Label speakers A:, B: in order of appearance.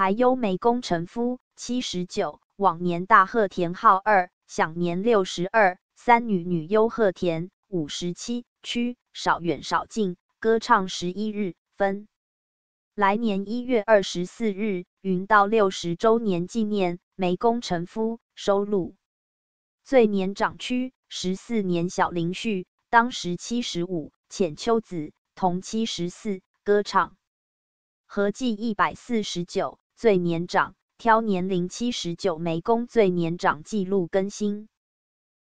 A: 还优美功臣夫七十九，往年大贺田号二享年六十二，三女女优贺田五十七区少远少近，歌唱十一日分，来年一月二十四日云到六十周年纪念梅宫臣夫收录最年长区十四年小林旭，当时七十五浅秋子同七十四歌唱合计一百四十九。最年长挑年龄七十九，梅公最年长记录更新。